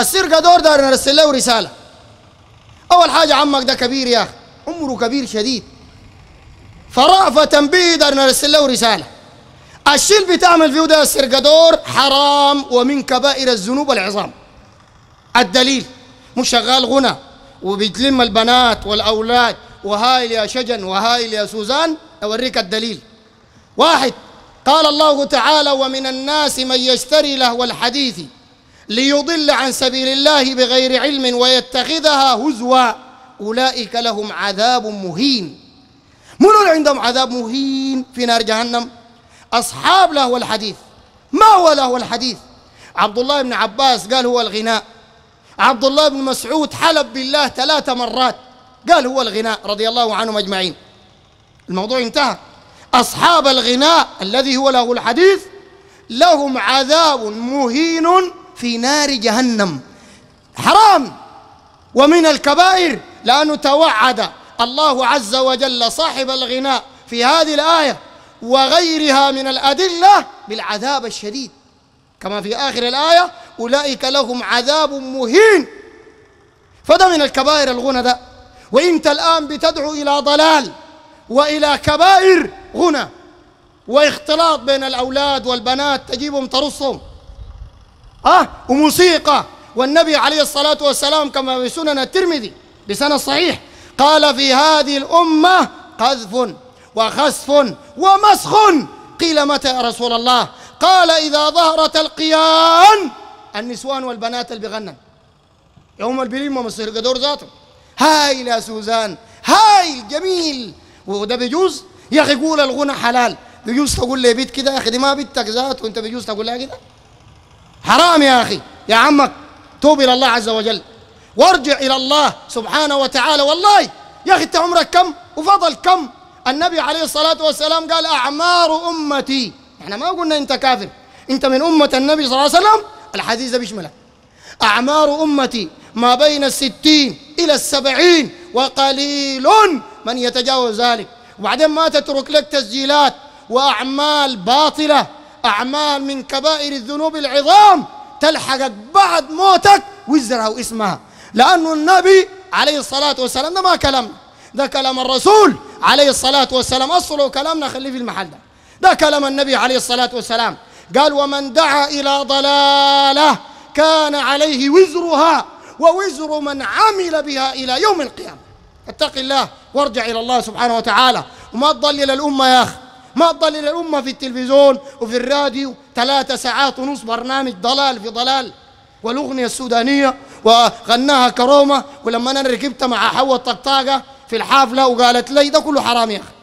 السرقة دور دارنا نرسل له رسالة أول حاجة عمك ده كبير يا أخي عمره كبير شديد فرأفة تنبيه دارنا نرسل له رسالة الشيء اللي بتعمل فيه ده السرقدور حرام ومن كبائر الذنوب العظام الدليل مش شغال غنى وبتلم البنات والأولاد وهايل يا شجن وهايل يا سوزان أوريك الدليل واحد قال الله تعالى ومن الناس من يشتري لهو الحديث ليضل عن سبيل الله بغير علم ويتخذها هزوا أولئك لهم عذاب مهين من اللي عندهم عذاب مهين في نار جهنم أصحاب له الحديث ما هو له الحديث عبد الله بن عباس قال هو الغناء عبد الله بن مسعود حلب بالله ثلاث مرات قال هو الغناء رضي الله عنهم أجمعين الموضوع انتهى أصحاب الغناء الذي هو له الحديث لهم عذاب مهين في نار جهنم حرام ومن الكبائر لأنه توعد الله عز وجل صاحب الغناء في هذه الآية وغيرها من الأدلة بالعذاب الشديد كما في آخر الآية أولئك لهم عذاب مهين فده من الكبائر الغنى ده وانت الان بتدعو الى ضلال والى كبائر غنى واختلاط بين الاولاد والبنات تجيبهم ترصهم آه وموسيقى والنبي عليه الصلاة والسلام كما في سنن الترمذي بسنة صحيح قال في هذه الأمة قذف وخسف ومسخ قيل متى يا رسول الله قال إذا ظهرت القيان النسوان والبنات اللي بغنن يوم البريم ومصير قدور ذاته هاي يا سوزان هاي جميل وده بيجوز يا اخي قول الغنى حلال بيجوز تقول لي بيت كده يا اخي دي ما بيتك ذاته وانت بيجوز تقول لها كده حرام يا أخي يا عمك توب إلى الله عز وجل وارجع إلى الله سبحانه وتعالى والله يا أخي أنت عمرك كم وفضل كم النبي عليه الصلاة والسلام قال أعمار أمتي احنا ما قلنا أنت كافر أنت من أمة النبي صلى الله عليه وسلم الحديث بيشملك أعمار أمتي ما بين الستين إلى السبعين وقليل من يتجاوز ذلك وبعدين ما تترك لك تسجيلات وأعمال باطلة أعمال من كبائر الذنوب العظام تلحقك بعد موتك وزرها واسمها لأن النبي عليه الصلاة والسلام ده ما كلامنا ده كلام الرسول عليه الصلاة والسلام أصله كلامنا خليه في المحل ده ده كلام النبي عليه الصلاة والسلام قال ومن دعا إلى ضلالة كان عليه وزرها ووزر من عمل بها إلى يوم القيامة اتق الله وارجع إلى الله سبحانه وتعالى وما تضلل الأمة يا أخي ما تضلل الأمة في التلفزيون وفي الراديو ثلاثة ساعات ونص برنامج ضلال في ضلال والأغنية السودانية وغناها كرومة ولما أنا ركبت مع حواء الطقطاقة في الحافلة وقالت لي ده كله حرام يا أخي